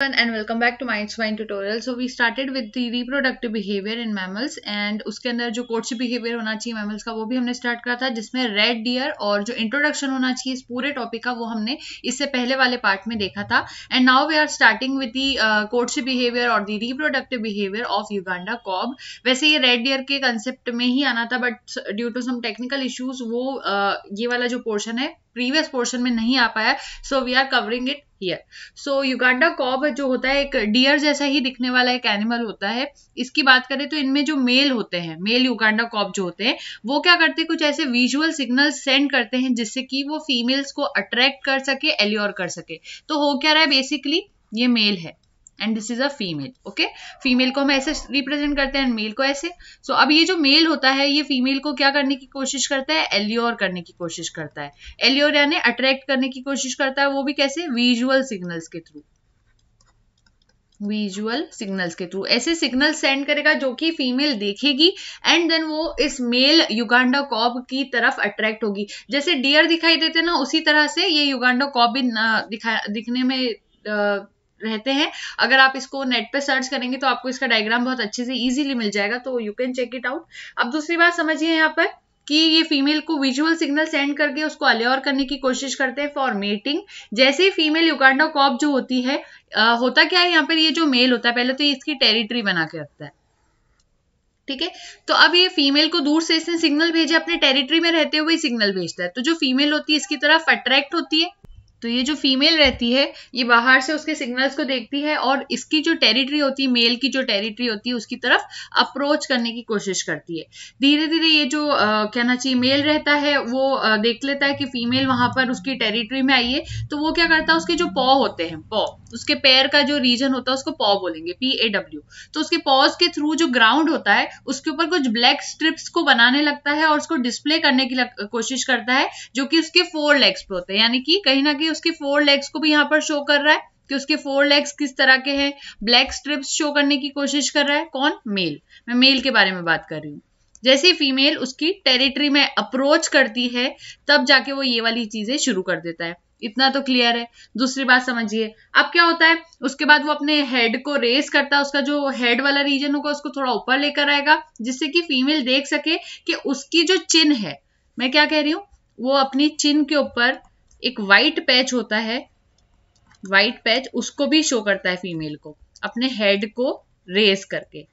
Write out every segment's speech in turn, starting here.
and welcome back to my swine tutorial so we started with the reproductive behavior in mammals and uske andar jo courtship behavior hona chahiye mammals ka wo bhi humne start kara tha jisme red deer aur jo introduction hona chahiye is pure topic ka wo humne isse pehle wale part mein dekha tha and now we are starting with the uh, courtship behavior or the reproductive behavior of Uganda cob वैसे ये red deer ke concept mein hi aana tha but due to some technical issues wo uh, ye wala jo portion hai previous portion में नहीं आ पाया so we are covering it here so Uganda kob जो होता है एक dear जैसा ही दिखने वाला एक एनिमल होता है इसकी बात करें तो इनमें जो मेल होते हैं मेल युगांडा कॉब जो होते हैं वो क्या करते हैं कुछ ऐसे विजुअल सिग्नल सेंड करते हैं जिससे कि वो फीमेल्स को अट्रैक्ट कर सके एल्योर कर सके तो हो क्या रहा है बेसिकली ये मेल है and this is a female okay female को हम ऐसे रिप्रेजेंट करते हैं एंड मेल को ऐसे सो so, अब ये जो मेल होता है ये फीमेल को क्या करने की कोशिश करता है एल्योर करने की कोशिश करता है एल्योर यानी अट्रैक्ट करने की कोशिश करता है वो भी कैसे विजुअल सिग्नल्स के थ्रू विजुअल सिग्नल्स के थ्रू ऐसे सिग्नल सेंड करेगा जो कि फीमेल देखेगी एंड देन वो इस मेल युगांडा कॉब की तरफ अट्रैक्ट होगी जैसे डियर दिखाई देते ना उसी तरह से ये युगांडा कॉब भी दिखा दिखने में आ, रहते हैं अगर आप इसको नेट पे सर्च करेंगे तो आपको इसका डायग्राम बहुत अच्छे से इजीली मिल जाएगा तो you can check it out अब दूसरी बात समझिए यहाँ पर कि ये फीमेल को विजुअल सिग्नल सेंड करके उसको अल्योर करने की कोशिश करते हैं फॉर मेटिंग जैसे ही फीमेल युगांडो कॉप जो होती है आ, होता क्या है यहाँ पर ये जो मेल होता है पहले तो ये इसकी टेरिटरी बना के रखता है ठीक है तो अब ये फीमेल को दूर से इसने सिग्नल भेजे अपने टेरिटरी में रहते हुए सिग्नल भेजता है तो जो फीमेल होती है इसकी तरफ अट्रैक्ट होती है तो ये जो फीमेल रहती है ये बाहर से उसके सिग्नल्स को देखती है और इसकी जो टेरिटरी होती है मेल की जो टेरिटरी होती है उसकी तरफ अप्रोच करने की कोशिश करती है धीरे धीरे ये जो आ, कहना चाहिए मेल रहता है वो आ, देख लेता है कि फीमेल वहां पर उसकी टेरिटरी में आई है तो वो क्या करता है उसके जो पॉ होते हैं पॉ उसके पैर का जो रीजन होता है उसको पॉ बोलेंगे पी ए डब्ल्यू तो उसके पॉज के थ्रू जो ग्राउंड होता है उसके ऊपर कुछ ब्लैक स्ट्रिप्स को बनाने लगता है और उसको डिस्प्ले करने की कोशिश करता है जो कि उसके फोर लेग्स पे होते हैं यानी कि कहीं ना कहीं भी उसके फोर लेग्स को भी यहाँ पर शो कर रहा है कि उसके फोर लेग्स किस तरह के हैं ब्लैक स्ट्रिप्स शो करने की कोशिश कर रहा है कौन मेल मैं मेल के बारे में बात कर रही हूँ जैसे फीमेल उसकी टेरिटरी में अप्रोच करती है तब जाके वो ये वाली चीजें शुरू कर देता है इतना तो क्लियर है दूसरी बात समझिए अब क्या होता है उसके बाद वो अपने हेड को रेस करता है उसका जो हेड वाला रीजन होगा उसको थोड़ा ऊपर लेकर आएगा जिससे कि फीमेल देख सके कि उसकी जो चिन्ह है मैं क्या कह रही हूँ वो अपनी चिन्ह के ऊपर एक वाइट पैच होता है वाइट पैच उसको भी शो करता है फीमेल को अपने हेड को रेस करके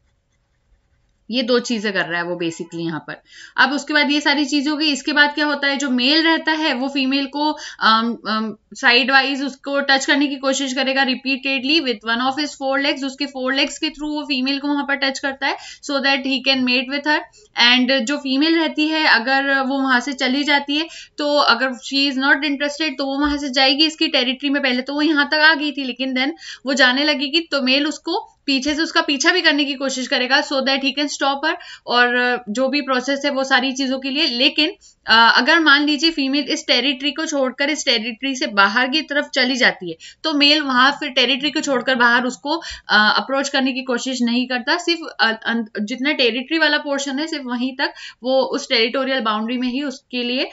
ये दो चीजें कर रहा है वो बेसिकली यहाँ पर अब उसके बाद ये सारी चीज हो गई इसके बाद क्या होता है जो मेल रहता है वो फीमेल को साइड um, वाइज um, उसको टच करने की कोशिश करेगा repeatedly with one of his four legs उसके फोर लेग्स के थ्रू वो फीमेल को वहां पर टच करता है so that he can mate with her and जो फीमेल रहती है अगर वो वहां से चली जाती है तो अगर शी इज नॉट इंटरेस्टेड तो वो वहां से जाएगी इसकी टेरिटरी में पहले तो वो यहां तक आ गई थी लेकिन देन वो जाने लगेगी तो मेल उसको पीछे से उसका पीछा भी करने की कोशिश करेगा so that he can stop her और जो भी प्रोसेस है वो सारी चीज़ों के लिए लेकिन अगर मान लीजिए फीमेल इस टेरिटरी को छोड़कर इस टेरिटरी से बाहर की तरफ चली जाती है तो मेल वहां फिर टेरिटरी को छोड़कर बाहर उसको अप्रोच करने की कोशिश नहीं करता सिर्फ अं, जितना टेरिटरी वाला पोर्शन है सिर्फ वहीं तक वो उस टेरिटोरियल बाउंड्री में ही उसके लिए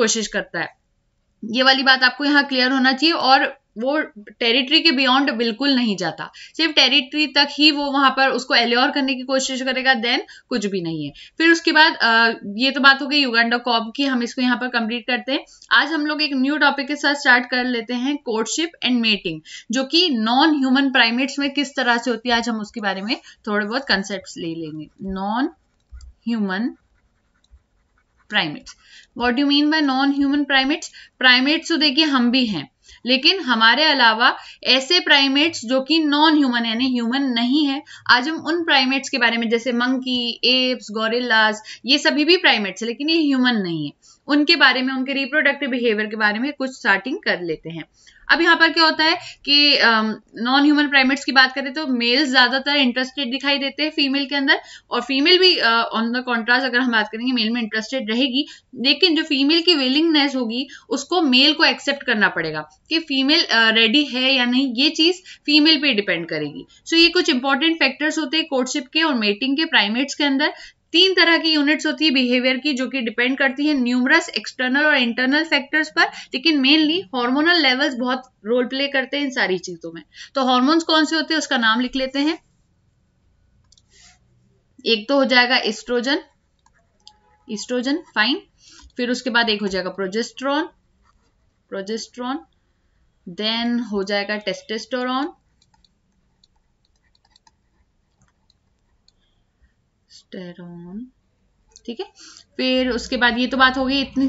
कोशिश करता है ये वाली बात आपको यहाँ क्लियर होना चाहिए और वो टेरिटरी के बियॉन्ड बिल्कुल नहीं जाता सिर्फ टेरिटरी तक ही वो वहां पर उसको एल्योर करने की कोशिश करेगा देन कुछ भी नहीं है फिर उसके बाद ये तो बात हो गई युगांडा कॉप की हम इसको यहाँ पर कंप्लीट करते हैं आज हम लोग एक न्यू टॉपिक के साथ स्टार्ट कर लेते हैं कोर्टशिप एंड मेटिंग जो कि नॉन ह्यूमन प्राइमेट्स में किस तरह से होती है आज हम उसके बारे में थोड़े बहुत कंसेप्ट ले लेंगे non human primates what you mean by non human primates primates तो देखिए हम भी हैं लेकिन हमारे अलावा ऐसे प्राइमेट्स जो कि नॉन ह्यूमन यानी ह्यूमन नहीं है आज हम उन प्राइमेट्स के बारे में जैसे मंकी एप्स गोरिल्लास ये सभी भी प्राइमेट्स है लेकिन ये ह्यूमन नहीं है उनके बारे में उनके रिप्रोडक्टिव बिहेवियर के बारे में कुछ स्टार्टिंग कर लेते हैं अब यहाँ पर क्या होता है कि नॉन ह्यूमन प्राइमेट्स की बात करें तो मेल्स ज्यादातर इंटरेस्टेड दिखाई देते हैं फीमेल के अंदर और फीमेल भी ऑन द कॉन्ट्रास्ट अगर हम बात करेंगे मेल में इंटरेस्टेड रहेगी लेकिन जो फीमेल की विलिंगनेस होगी उसको मेल को एक्सेप्ट करना पड़ेगा कि फीमेल रेडी uh, है या नहीं ये चीज फीमेल पे डिपेंड करेगी सो so, ये कुछ इंपॉर्टेंट फैक्टर्स होते हैं कोर्टशिप के और मेटिंग के प्राइमेट्स के अंदर तीन तरह की यूनिट्स होती है बिहेवियर की जो कि डिपेंड करती है न्यूमरस एक्सटर्नल और इंटरनल फैक्टर्स पर लेकिन मेनली हार्मोनल लेवल्स बहुत रोल प्ले करते हैं इन सारी चीजों में तो हॉर्मोन्स कौन से होते हैं उसका नाम लिख लेते हैं एक तो हो जाएगा एस्ट्रोजन इस्ट्रोजन फाइन फिर उसके बाद एक हो जाएगा प्रोजेस्ट्रॉन प्रोजेस्ट्रॉन देन हो जाएगा टेस्टेस्टोरॉन on. ठीक है फिर उसके बाद ये तो बात हो गई इतनी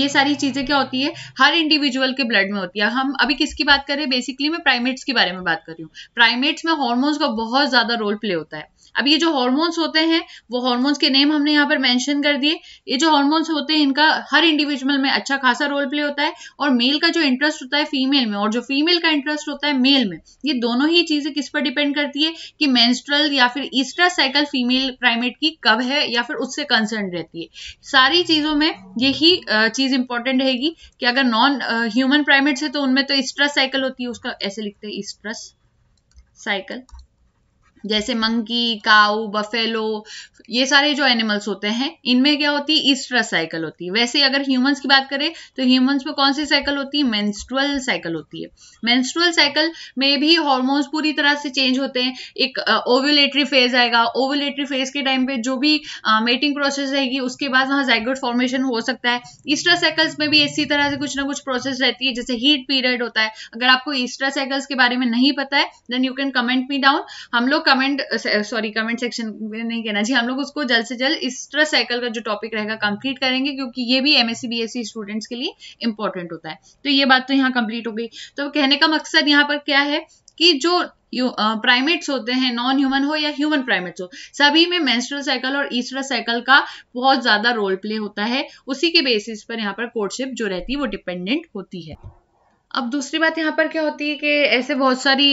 ये सारी चीज़ें क्या होती है हर इंडिविजुअल के ब्लड में होती है हम अभी किसकी बात कर रहे हैं बेसिकली मैं प्राइमेट्स के बारे में बात कर रही हूँ प्राइमेट्स में हॉर्मोन्स का बहुत ज़्यादा रोल प्ले होता है अब ये जो हॉर्मोन्स होते हैं वो हॉर्मोन्स के नेम हमने यहाँ पर मेंशन कर दिए ये जो हॉर्मोन्स होते हैं इनका हर इंडिविजुअल में अच्छा खासा रोल प्ले होता है और मेल का जो इंटरेस्ट होता है फीमेल में और जो फीमेल का इंटरेस्ट होता है मेल में ये दोनों ही चीजें किस पर डिपेंड करती है कि मेंस्ट्रल या फिर ईस्ट्रा साइकिल फीमेल प्राइमेट की कब है या फिर उससे कंस कंसर्न रहती है सारी चीज़ों में यही चीज़ इंपॉर्टेंट रहेगी कि अगर नॉन ह्यूमन प्राइमेट्स है तो उनमें तो स्ट्रेस साइकिल होती है उसका ऐसे लिखते हैं स्ट्रेस साइकिल जैसे मंकी काऊ बफेलो ये सारे जो एनिमल्स होते हैं इनमें क्या होती है ईस्ट्रा साइकिल होती है वैसे अगर ह्यूमंस की बात करें तो ह्यूमंस में कौन सी साइकिल होती है मेंस्ट्रुअल साइकिल होती है मेंस्ट्रुअल साइकिल में भी हॉर्मोन्स पूरी तरह से चेंज होते हैं एक ओव्यूलेटरी फेज आएगा ओव्यूलेटरी फेज के टाइम पे जो भी मेटिंग प्रोसेस रहेगी उसके बाद वहाँ जाइगोट फॉर्मेशन हो सकता है ईस्ट्रा साइकिल्स में भी इसी तरह से कुछ ना कुछ प्रोसेस रहती है जैसे हीट पीरियड होता है अगर आपको ईस्ट्रा साइकिल्स के बारे में नहीं पता है then you can comment me down हम लोग कमेंट सॉरी कमेंट सेक्शन में नहीं कहना जी हम लोग उसको जल्द से जल्द इस्ट्रा साइकिल का जो टॉपिक रहेगा कंप्लीट करेंगे क्योंकि ये भी एमएससी बीएससी स्टूडेंट्स के लिए इंपॉर्टेंट होता है तो ये बात तो यहाँ कंप्लीट हो गई तो कहने का मकसद यहाँ पर क्या है कि जो प्राइमेट्स होते हैं नॉन ह्यूमन हो या ह्यूमन प्राइमेट्स हो सभी में मेंस्ट्रुअल साइकिल और ईस्ट्रल साइकिल का बहुत ज्यादा रोल प्ले होता है उसी के बेसिस पर यहाँ पर कोर्टशिप जो रहती है वो डिपेंडेंट होती है अब दूसरी बात यहाँ पर क्या होती है कि ऐसे बहुत सारी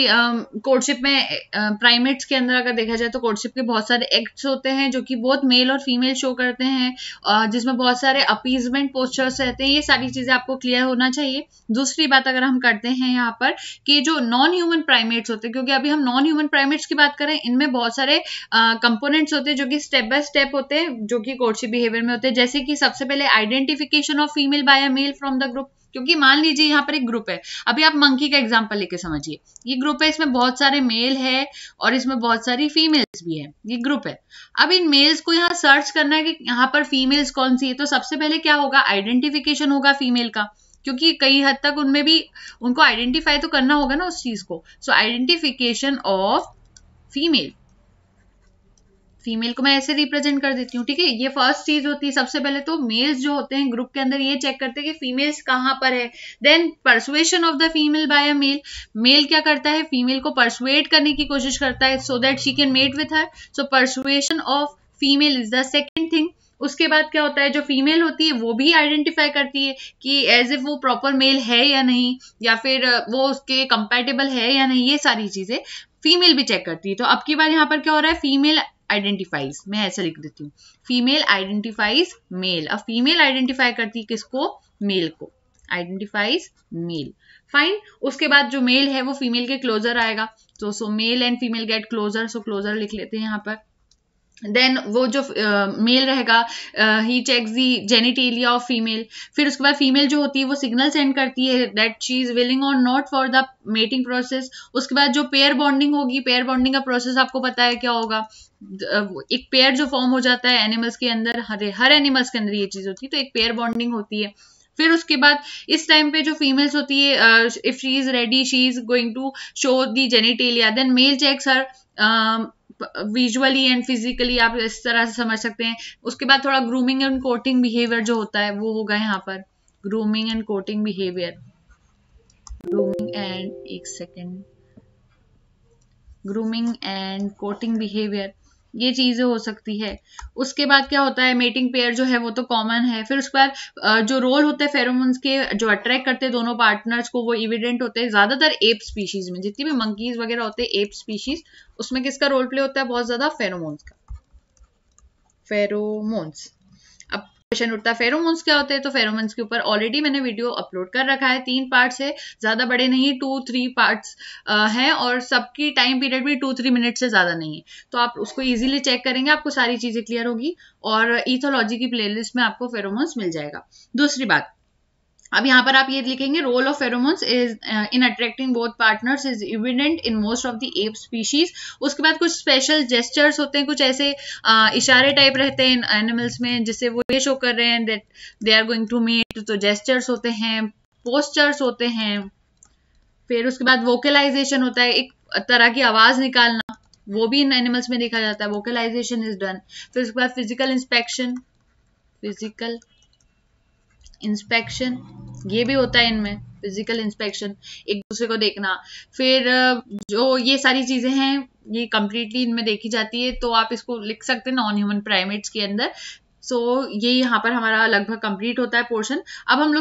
कोर्टशिप में प्राइमेट्स के अंदर अगर देखा जाए तो कोर्टशिप के बहुत सारे एक्ट्स होते हैं जो कि बहुत मेल और फीमेल शो करते हैं जिसमें बहुत सारे अपीजमेंट पोस्टर्स रहते हैं ये सारी चीज़ें आपको क्लियर होना चाहिए दूसरी बात अगर हम करते हैं यहाँ पर कि जो नॉन ह्यूमन प्राइमेट्स होते हैं क्योंकि अभी हम नॉन ह्यूमन प्राइमेट्स की बात करें इनमें बहुत सारे कंपोनेंट्स होते हैं जो कि स्टेप बाय स्टेप होते हैं जो कि कोर्टशिप बिहेवियर में होते हैं जैसे कि सबसे पहले identification of female by a male from the group क्योंकि मान लीजिए यहाँ पर एक ग्रुप है अभी आप मंकी का एग्जाम्पल लेके समझिए ये ग्रुप है इसमें बहुत सारे मेल है और इसमें बहुत सारी फीमेल्स भी है ये ग्रुप है अब इन मेल्स को यहाँ सर्च करना है कि यहाँ पर फीमेल्स कौन सी है तो सबसे पहले क्या होगा आइडेंटिफिकेशन होगा फीमेल का क्योंकि कई हद तक उनमें भी उनको आइडेंटिफाई तो करना होगा ना उस चीज को so identification of female female को मैं ऐसे रिप्रेजेंट कर देती हूँ ठीक है ये फर्स्ट चीज होती है सबसे पहले तो मेल्स जो होते हैं ग्रुप के अंदर ये चेक करते हैं कि फीमेल्स कहाँ पर है then persuasion of the female by a male male क्या करता है फीमेल को परसुएट करने की कोशिश करता है so that she can mate with her so persuasion of female is the second thing उसके बाद क्या होता है जो फीमेल होती है वो भी आइडेंटिफाई करती है कि एज इफ वो प्रॉपर मेल है या नहीं या फिर वो उसके कंपेटेबल है या नहीं ये सारी चीजें फीमेल भी चेक करती है तो अब की बार यहाँ पर क्या हो रहा है फीमेल आइडेंटिफाइज मैं ऐसे लिख देती हूँ फीमेल आइडेंटिफाइज मेल अब फीमेल आइडेंटिफाई करती है किसको मेल को आइडेंटिफाइज मेल फाइन उसके बाद जो मेल है वो फीमेल के क्लोजर आएगा तो so male and female get closure so closure लिख लेते हैं यहाँ पर देन वो जो मेल रहेगा ही check the genitalia of female फिर उसके बाद फीमेल जो होती है वो सिग्नल सेंड करती है दैट शी इज विलिंग और not for the mating process उसके बाद जो पेयर बॉन्डिंग होगी पेयर बॉन्डिंग का प्रोसेस आपको पता है क्या होगा एक पेयर जो फॉर्म हो जाता है एनिमल्स के अंदर हर हर एनिमल्स के अंदर ये चीज होती है तो एक पेयर बॉन्डिंग होती है फिर उसके बाद इस टाइम पे जो फीमेल्स होती है if she is ready she is going to show the genitalia then male checks her visually and physically आप इस तरह से समझ सकते हैं उसके बाद थोड़ा ग्रूमिंग एंड कोटिंग बिहेवियर जो होता है वो होगा यहाँ पर grooming and coating behaviour grooming and एक second grooming and coating behaviour ये चीज़ें हो सकती है उसके बाद क्या होता है मेटिंग पेयर जो है वो तो कॉमन है फिर उसके बाद जो रोल होते हैं फेरोमोन्स के जो अट्रैक्ट करते हैं दोनों पार्टनर्स को वो इविडेंट होते हैं ज़्यादातर एप स्पीशीज़ में जितनी भी मंकीज वगैरह होते हैं एप स्पीशीज़ उसमें किसका रोल प्ले होता है बहुत ज़्यादा फेरोमोन्स का फेरोमोन्स क्वेश्चन उठता है फेरोमोन्स क्या होते हैं तो फेरोमोन्स के ऊपर ऑलरेडी मैंने वीडियो अपलोड कर रखा है तीन पार्ट्स है ज्यादा बड़े नहीं टू थ्री पार्ट्स हैं और सबकी टाइम पीरियड भी टू थ्री मिनट से ज्यादा नहीं है तो आप उसको इजीली चेक करेंगे आपको सारी चीजें क्लियर होगी और इथोलॉजी की प्लेलिस्ट में आपको फेरोमोन्स मिल जाएगा दूसरी बात अब यहाँ पर आप ये लिखेंगे role of pheromones is in attracting both partners is evident in most of the ape species उसके बाद कुछ स्पेशल जेस्टर्स होते हैं कुछ ऐसे uh, इशारे टाइप रहते हैं एनिमल्स में जिससे वो ये शो कर रहे हैं that they are going to mate तो जेस्टर्स होते हैं पोस्टर्स होते हैं फिर उसके बाद वोकलाइजेशन होता है एक तरह की आवाज निकालना वो भी इन एनिमल्स में देखा जाता है वोकलाइजेशन इज डन फिर उसके बाद फिजिकल इंस्पेक्शन फिजिकल इंस्पेक्शन ये भी होता है इनमें फिजिकल इंस्पेक्शन एक दूसरे को देखना फिर जो ये सारी चीजें हैं ये कंप्लीटली इनमें देखी जाती है तो आप इसको लिख सकते हैं नॉन ह्यूमन प्राइमेट्स के अंदर सो so, ये यहाँ पर हमारा लगभग कंप्लीट होता है पोर्शन अब हम लोग